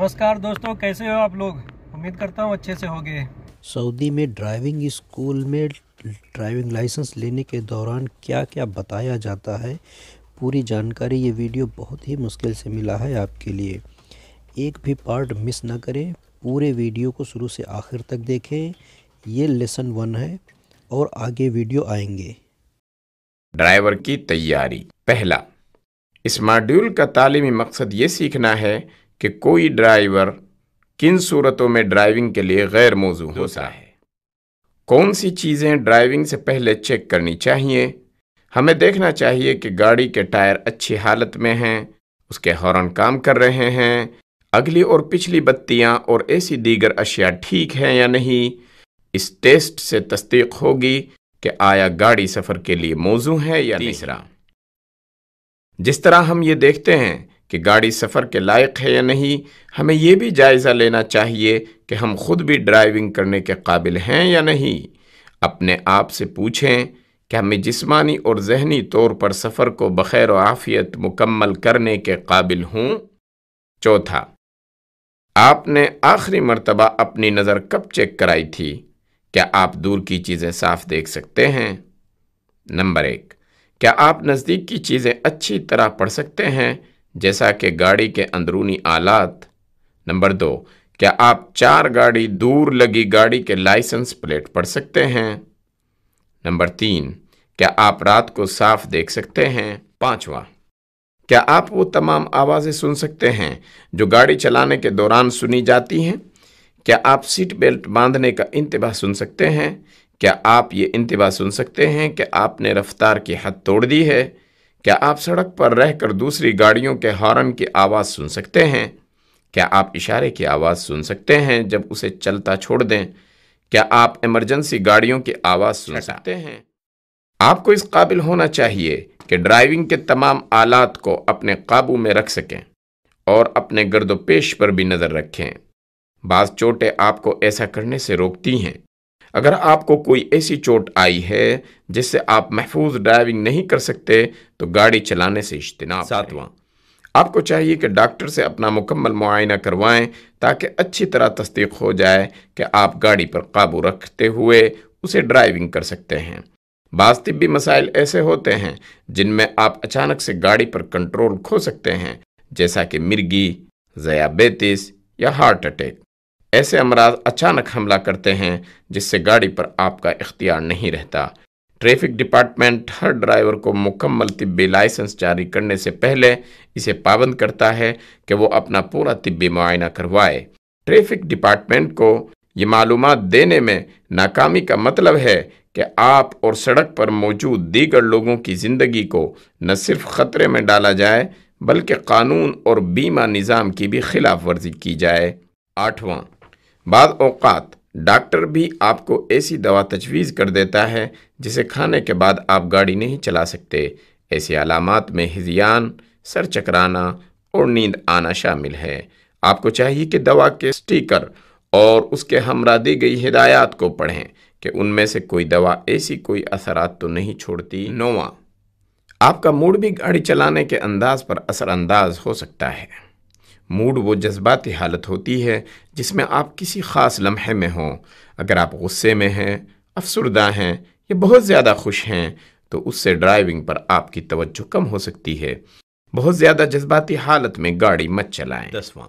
नमस्कार दोस्तों कैसे हो आप लोग उम्मीद करता हूँ अच्छे से हो सऊदी में ड्राइविंग स्कूल में ड्राइविंग लाइसेंस लेने के दौरान क्या क्या बताया जाता है पूरी जानकारी ये वीडियो बहुत ही मुश्किल से मिला है आपके लिए एक भी पार्ट मिस ना करें पूरे वीडियो को शुरू से आखिर तक देखें ये लेसन वन है और आगे वीडियो आएंगे ड्राइवर की तैयारी पहला इस मॉड्यूल का तालीमी मकसद ये सीखना है कि कोई ड्राइवर किन सूरतों में ड्राइविंग के लिए गैर मौजू होता है कौन सी चीज़ें ड्राइविंग से पहले चेक करनी चाहिए हमें देखना चाहिए कि गाड़ी के टायर अच्छी हालत में हैं उसके हॉर्न काम कर रहे हैं अगली और पिछली बत्तियां और ऐसी दीगर अशिया ठीक हैं या नहीं इस टेस्ट से तस्दीक होगी कि आया गाड़ी सफ़र के लिए मौजू है या तीसरा जिस तरह हम ये देखते हैं कि गाड़ी सफ़र के लायक है या नहीं हमें यह भी जायज़ा लेना चाहिए कि हम खुद भी ड्राइविंग करने के काबिल हैं या नहीं अपने आप से पूछें कि हमें जिस्मानी और जहनी तौर पर सफ़र को बखैर आफ़ियत मुकम्मल करने के काबिल हूँ चौथा आपने आखिरी मरतबा अपनी नज़र कब चेक कराई थी क्या आप दूर की चीज़ें साफ देख सकते हैं नंबर एक क्या आप नज़दीक की चीज़ें अच्छी तरह पढ़ सकते हैं जैसा कि गाड़ी के अंदरूनी आलात नंबर दो क्या आप चार गाड़ी दूर लगी गाड़ी के लाइसेंस प्लेट पढ़ सकते हैं नंबर तीन क्या आप रात को साफ देख सकते हैं पांचवा क्या आप वो तमाम आवाज़ें सुन सकते हैं जो गाड़ी चलाने के दौरान सुनी जाती हैं क्या आप सीट बेल्ट बांधने का इंतबाह सुन सकते हैं क्या आप ये इंतबाह सुन सकते हैं कि आपने रफ्तार की हद तोड़ दी है क्या आप सड़क पर रहकर दूसरी गाड़ियों के हॉर्न की आवाज़ सुन सकते हैं क्या आप इशारे की आवाज़ सुन सकते हैं जब उसे चलता छोड़ दें क्या आप इमरजेंसी गाड़ियों की आवाज़ सुन सकते हैं आपको इस काबिल होना चाहिए कि ड्राइविंग के तमाम आलात को अपने काबू में रख सकें और अपने गर्दोपेश पर भी नज़र रखें बाज़ चोटें आपको ऐसा करने से रोकती हैं अगर आपको कोई ऐसी चोट आई है जिससे आप महफूज ड्राइविंग नहीं कर सकते तो गाड़ी चलाने से इज्तना सातवां आपको चाहिए कि डॉक्टर से अपना मुकम्मल मुआयना करवाएं ताकि अच्छी तरह तस्दीक हो जाए कि आप गाड़ी पर काबू रखते हुए उसे ड्राइविंग कर सकते हैं बाज़ तबी मसाइल ऐसे होते हैं जिनमें आप अचानक से गाड़ी पर कंट्रोल खो सकते हैं जैसा कि मिर्गी जयाबेतिस या हार्ट अटैक ऐसे अमराज अचानक हमला करते हैं जिससे गाड़ी पर आपका इख्तियार नहीं रहता ट्रैफिक डिपार्टमेंट हर ड्राइवर को मुकम्मल तिब्बी लाइसेंस जारी करने से पहले इसे पाबंद करता है कि वो अपना पूरा तिब्बी मुआयना करवाए ट्रैफिक डिपार्टमेंट को ये मालूम देने में नाकामी का मतलब है कि आप और सड़क पर मौजूद दीगर लोगों की ज़िंदगी को न सिर्फ ख़तरे में डाला जाए बल्कि कानून और बीमा निज़ाम की भी खिलाफ वर्जी की जाए आठवां बाद अवकात डॉक्टर भी आपको ऐसी दवा तजवीज़ कर देता है जिसे खाने के बाद आप गाड़ी नहीं चला सकते ऐसे अलामत में हिजियान सर चकराना और नींद आना शामिल है आपको चाहिए कि दवा के स्टीकर और उसके हमरा दी गई हिदायत को पढ़ें कि उनमें से कोई दवा ऐसी कोई असरात तो नहीं छोड़ती नोवा आपका मूड भी गाड़ी चलाने के अंदाज पर असरअंदाज हो सकता है मूड वो जज्बाती हालत होती है जिसमें आप किसी ख़ास लम्हे में हों अगर आप गुस्से में हैं अफसरदा हैं या बहुत ज़्यादा खुश हैं तो उससे ड्राइविंग पर आपकी तवज्जो कम हो सकती है बहुत ज़्यादा जज्बाती हालत में गाड़ी मत चलाएं दसवां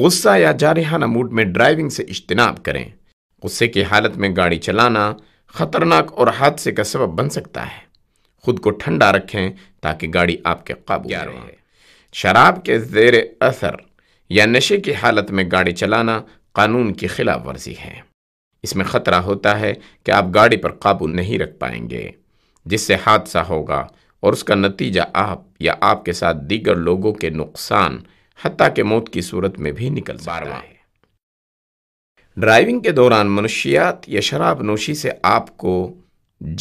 गुस्सा या जारहाना मूड में ड्राइविंग से इज्तनाब करें गुस्से की हालत में गाड़ी चलाना ख़तरनाक और हादसे का सबब बन सकता है खुद को ठंडा रखें ताकि गाड़ी आपके काबू रहे शराब के जेर असर या नशे की हालत में गाड़ी चलाना कानून की खिलाफ वर्जी है इसमें ख़तरा होता है कि आप गाड़ी पर काबू नहीं रख पाएंगे जिससे हादसा होगा और उसका नतीजा आप या आपके साथ दीगर लोगों के नुकसान हती के मौत की सूरत में भी निकल सकता है ड्राइविंग के दौरान मनुष्यात या शराब नोशी से आपको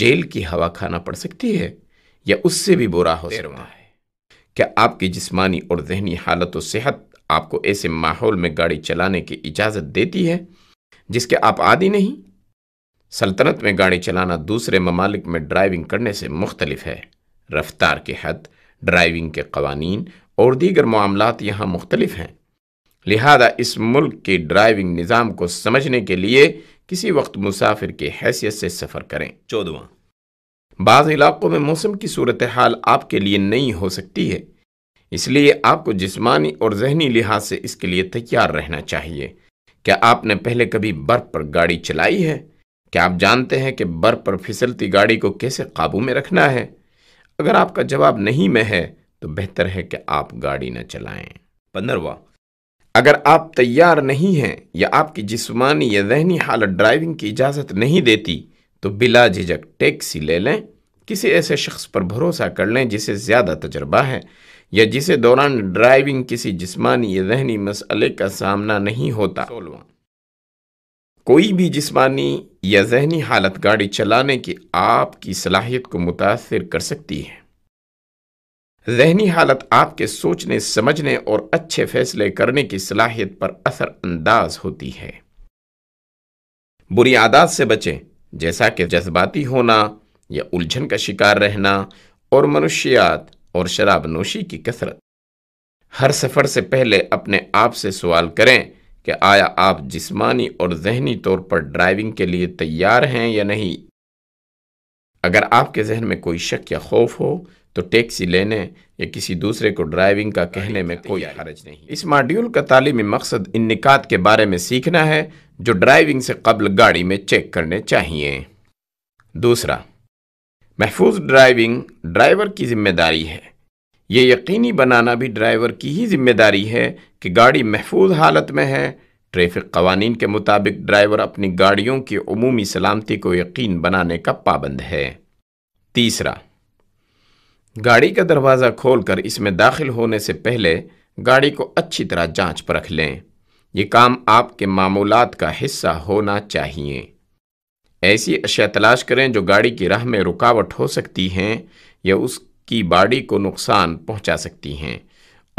जेल की हवा खाना पड़ सकती है या उससे भी बुरा हो सकता है कि आपकी जिस्मानी और जहनी हालत व सेहत आपको ऐसे माहौल में गाड़ी चलाने की इजाज़त देती है जिसके आप आदि नहीं सल्तनत में गाड़ी चलाना दूसरे ममालिक में ड्राइविंग करने से मुख्तलिफ है रफ्तार की हद ड्राइविंग के कवानीन और दीगर मामलात यहाँ मुख्तलिफ हैं लिहाजा इस मुल्क के ड्राइविंग निज़ाम को समझने के लिए किसी वक्त मुसाफिर की हैसियत से सफ़र करें चौदवा बाज़ इलाक़ों में मौसम की सूरत हाल आपके लिए नहीं हो सकती है इसलिए आपको जिस्मानी और जहनी लिहाज से इसके लिए तैयार रहना चाहिए क्या आपने पहले कभी बर्फ़ पर गाड़ी चलाई है क्या आप जानते हैं कि बर्फ़ पर फिसलती गाड़ी को कैसे काबू में रखना है अगर आपका जवाब नहीं में है तो बेहतर है कि आप गाड़ी न चलाएं पंद्रवा अगर आप तैयार नहीं हैं या आपकी जिस्मानी या जहनी हालत ड्राइविंग की इजाज़त नहीं देती तो बिला झिझक टैक्सी ले लें किसी ऐसे शख्स पर भरोसा कर लें जिसे ज़्यादा तजर्बा है या जिसे दौरान ड्राइविंग किसी जिस्मानी या जहनी मसले का सामना नहीं होता सोलवा कोई भी जिस्मानी या जहनी हालत गाड़ी चलाने की आपकी सलाहियत को मुतासर कर सकती है जहनी हालत आपके सोचने समझने और अच्छे फैसले करने की सलाहियत पर असरअंदाज होती है बुरी आदत से बचें जैसा कि जज्बाती होना या उलझन का शिकार रहना और मनुष्यात और शराब नोशी की कसरत हर सफ़र से पहले अपने आप से सवाल करें कि आया आप जिस्मानी और जहनी तौर पर ड्राइविंग के लिए तैयार हैं या नहीं अगर आपके जहन में कोई शक या खौफ हो तो टैक्सी लेने या किसी दूसरे को ड्राइविंग का कहने में कोई हरज नहीं इस मॉड्यूल का तालीमी मकसद इन निकात के बारे में सीखना है जो ड्राइविंग से कबल गाड़ी में चेक करने चाहिए दूसरा महफूज ड्राइविंग ड्राइवर की जिम्मेदारी है ये यकीनी बनाना भी ड्राइवर की ही जिम्मेदारी है कि गाड़ी महफूज हालत में है ट्रैफिक कवानीन के मुताबिक ड्राइवर अपनी गाड़ियों की अमूमी सलामती को यकीन बनाने का पाबंद है तीसरा गाड़ी का दरवाज़ा खोलकर इसमें दाखिल होने से पहले गाड़ी को अच्छी तरह जांच परख लें ये काम आपके मामूल का हिस्सा होना चाहिए ऐसी अशिया तलाश करें जो गाड़ी की राह में रुकावट हो सकती हैं या उसकी बाड़ी को नुकसान पहुंचा सकती हैं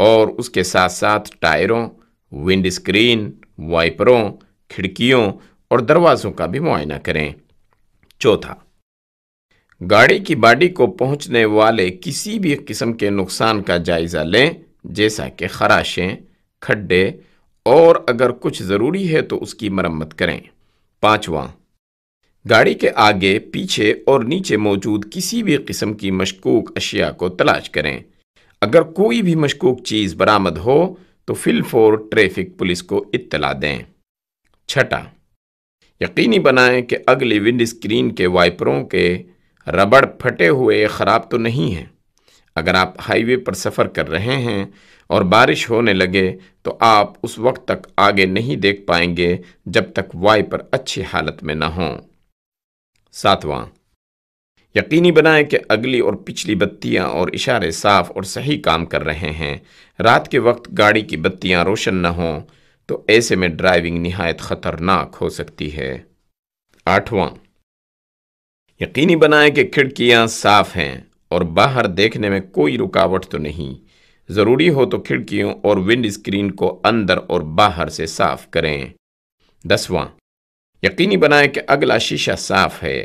और उसके साथ साथ टायरों विंड स्क्रीन वाइपरों खिड़कियों और दरवाज़ों का भी मुआयना करें चौथा गाड़ी की बाडी को पहुंचने वाले किसी भी किस्म के नुकसान का जायज़ा लें जैसा कि खराशें खड्डे और अगर कुछ ज़रूरी है तो उसकी मरम्मत करें पाँचवा गाड़ी के आगे पीछे और नीचे मौजूद किसी भी किस्म की मशकूक अशिया को तलाश करें अगर कोई भी मशकूक चीज़ बरामद हो तो फिलफोर ट्रैफिक पुलिस को इत्तला दें छठा यकीनी बनाएं कि अगली विंड स्क्रीन के वाइपरों के रबड़ फटे हुए ख़राब तो नहीं है अगर आप हाईवे पर सफ़र कर रहे हैं और बारिश होने लगे तो आप उस वक्त तक आगे नहीं देख पाएंगे जब तक वाइपर अच्छी हालत में न हों सातवां यकीनी बनाएं कि अगली और पिछली बत्तियां और इशारे साफ और सही काम कर रहे हैं रात के वक्त गाड़ी की बत्तियां रोशन न हों तो ऐसे में ड्राइविंग नहायत ख़तरनाक हो सकती है आठवां यकीनी बनाएं कि खिड़कियां साफ हैं और बाहर देखने में कोई रुकावट तो नहीं ज़रूरी हो तो खिड़कियों और विंड स्क्रीन को अंदर और बाहर से साफ करें दसवां यकीनी बनाएं कि अगला शीशा साफ है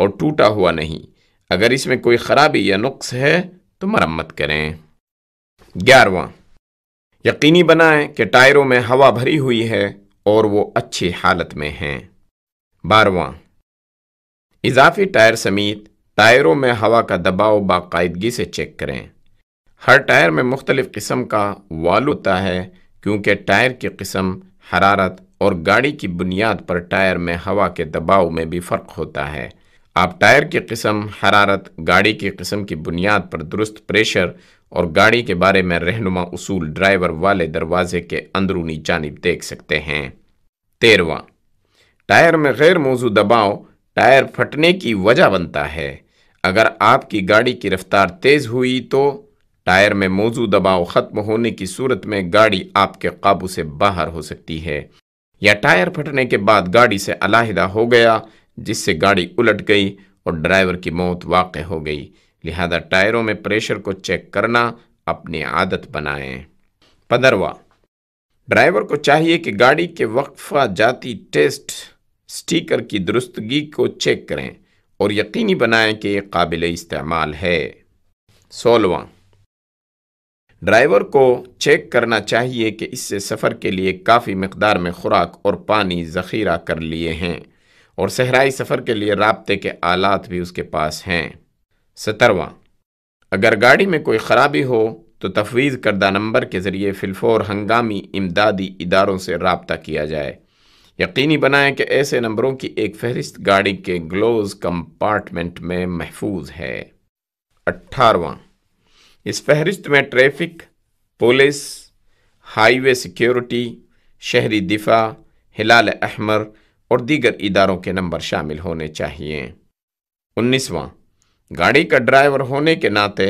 और टूटा हुआ नहीं अगर इसमें कोई ख़राबी या नुक्स है तो मरम्मत करें ग्यारहवा यकीनी बनाएं कि टायरों में हवा भरी हुई है और वो अच्छी हालत में हैं बारवां इजाफी टायर समेत टायरों में हवा का दबाव बाकायदगी से चेक करें हर टायर में मुख्तलिफ़ किस्म का वाल होता है क्योंकि टायर की किस्म हरारत और गाड़ी की बुनियाद पर टायर में हवा के दबाव में भी फ़र्क होता है आप टायर की किस्म हरारत गाड़ी की किस्म की बुनियाद पर दुरुस्त प्रेशर और गाड़ी के बारे में रहनुमा उसूल ड्राइवर वाले दरवाजे के अंदरूनी जानब देख सकते हैं तेरवा टायर में गैर मौजू दबाव टायर फटने की वजह बनता है अगर आपकी गाड़ी की रफ्तार तेज़ हुई तो टायर में मौजूद दबाव ख़त्म होने की सूरत में गाड़ी आपके काबू से बाहर हो सकती है या टायर फटने के बाद गाड़ी से अलाहिदा हो गया जिससे गाड़ी उलट गई और ड्राइवर की मौत वाक़ हो गई लिहाजा टायरों में प्रेशर को चेक करना अपनी आदत बनाएं पदरवा ड्राइवर को चाहिए कि गाड़ी के वक्फा जाती टेस्ट स्टिकर की दुरुस्तगी को चेक करें और यकीनी बनाएं कि यह काबिल इस्तेमाल है सोलवा ड्राइवर को चेक करना चाहिए कि इससे सफ़र के लिए काफ़ी मकदार में खुराक और पानी ज़ख़ीरा कर लिए हैं और सहराई सफ़र के लिए रबते के आलात भी उसके पास हैं सतरवा अगर गाड़ी में कोई ख़राबी हो तो तफवीज़ करदा नंबर के ज़रिए फिलफोर हंगामी इमदादी इदारों से रबता किया जाए यकीनी बनाएं कि ऐसे नंबरों की एक फहरिस्त गाड़ी के ग्लोज कंपार्टमेंट में महफूज है अट्ठारवा इस फहरिस्त में ट्रैफिक पुलिस हाईवे सिक्योरिटी शहरी दिफा हिलाल अहमर और दीगर इदारों के नंबर शामिल होने चाहिए उन्नीसवा गाड़ी का ड्राइवर होने के नाते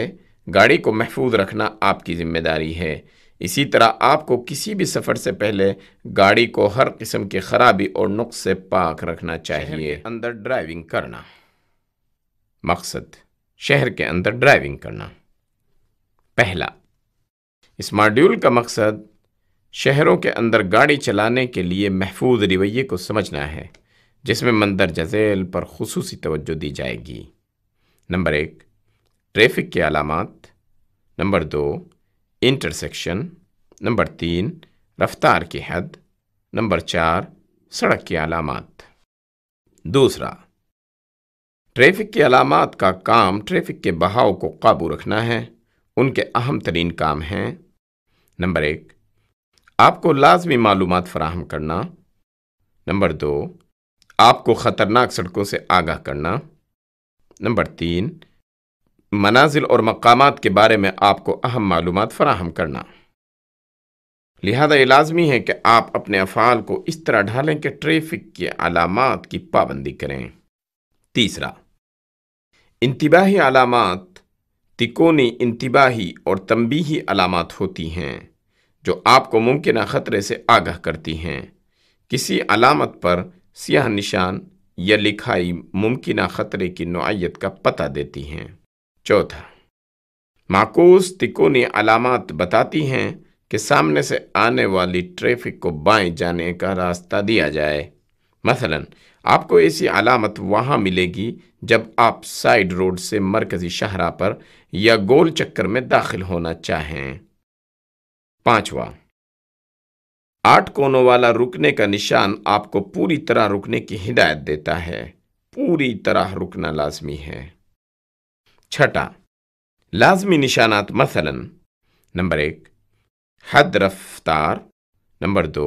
गाड़ी को महफूज रखना आपकी ज़िम्मेदारी है इसी तरह आपको किसी भी सफ़र से पहले गाड़ी को हर किस्म की खराबी और नुक्स से पाक रखना चाहिए अंदर ड्राइविंग करना मकसद शहर के अंदर ड्राइविंग करना पहला इस मॉड्यूल का मकसद शहरों के अंदर गाड़ी चलाने के लिए महफूज रवैये को समझना है जिसमें मंदर जजेल पर खसूस तवज्जो दी जाएगी नंबर एक ट्रैफिक के अलामत नंबर दो इंटरसेक्शन नंबर तीन रफ्तार की हद नंबर चार सड़क की अलामत दूसरा ट्रैफिक की अलामत का काम ट्रैफिक के बहाव को काबू रखना है उनके अहम तरीन काम हैं नंबर एक आपको लाजमी मालूम फ़राहम करना नंबर दो आपको ख़तरनाक सड़कों से आगाह करना नंबर तीन मनाजिल और मकाम के बारे में आपको अहम मालूम फ़राहम करना लिहाजा लाजमी है कि आप अपने अफ़ाल को इस तरह ढालें कि ट्रैफिक के अलामत की पाबंदी करें तीसरा इंतबाही अलामत तिकोनी इंतबाही और तंबीही अलामत होती हैं जो आपको मुमकिन ख़तरे से आगाह करती हैं किसी अलामत पर सियाह निशान या लिखाई मुमकिन ख़तरे की नोयत का पता देती हैं चौथा माकूस तिकोनी अलामत बताती हैं कि सामने से आने वाली ट्रैफिक को बाएं जाने का रास्ता दिया जाए मसलन आपको ऐसी अलामत वहां मिलेगी जब आप साइड रोड से मरकज़ी शाहरा पर या गोल चक्कर में दाखिल होना चाहें पांचवा आठ कोनों वाला रुकने का निशान आपको पूरी तरह रुकने की हिदायत देता है पूरी तरह रुकना लाजमी है छठा लाजमी निशानात मसलन नंबर एक हद रफ्तार नंबर दो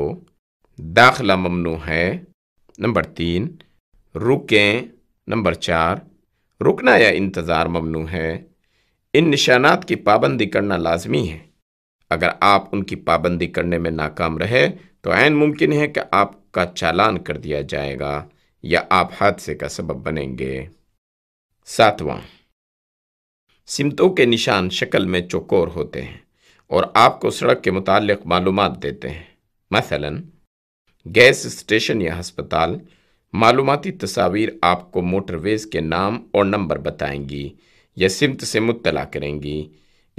दाखला ममनू है नंबर तीन रुकें नंबर चार रुकना या इंतज़ार ममनू है इन निशानात की पाबंदी करना लाजमी है अगर आप उनकी पाबंदी करने में नाकाम रहे तो ऐन मुमकिन है कि आपका चालान कर दिया जाएगा या आप हादसे का सबब बनेंगे सातवां सिमतों के निशान शक्ल में चौकोर होते हैं और आपको सड़क के मुतालिक मालूम देते हैं मसलन गैस स्टेशन या हस्पताल मालूमती तस्वीर आपको मोटरवेज के नाम और नंबर बताएंगी या सिमत से मुतला करेंगी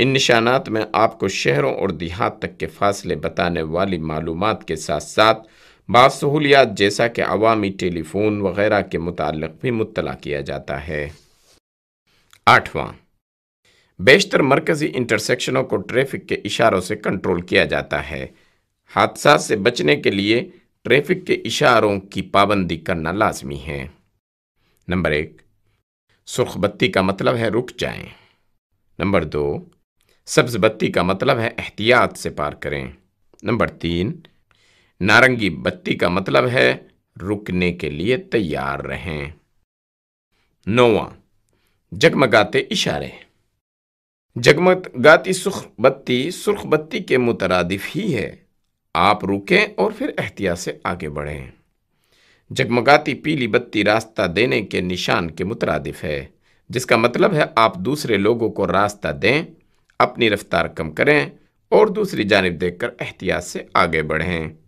इन निशानात में आपको शहरों और देहात तक के फासले बताने वाली मालूम के साथ साथ बात सहूलियात जैसा कि अवामी टेलीफोन वगैरह के मुतल भी मुतला किया जाता है आठवां बेशतर मरकज़ी इंटरसेक्शनों को ट्रैफिक के इशारों से कंट्रोल किया जाता है हादसा से बचने के लिए ट्रैफिक के इशारों की पाबंदी करना लाजमी है नंबर एक सुर्ख बत्ती का मतलब है रुक जाएं। नंबर दो सब्ज़ बत्ती का मतलब है एहतियात से पार करें नंबर तीन नारंगी बत्ती का मतलब है रुकने के लिए तैयार रहें नौवा जगमगाते इशारे जगमगाती सुख बत्ती सुर्ख बत्ती के मुतरदफ ही है आप रुकें और फिर एहतियात से आगे बढ़ें जगमगाती पीली बत्ती रास्ता देने के निशान के मुतरदफ है जिसका मतलब है आप दूसरे लोगों को रास्ता दें अपनी रफ्तार कम करें और दूसरी जानब देखकर एहतियात से आगे बढ़ें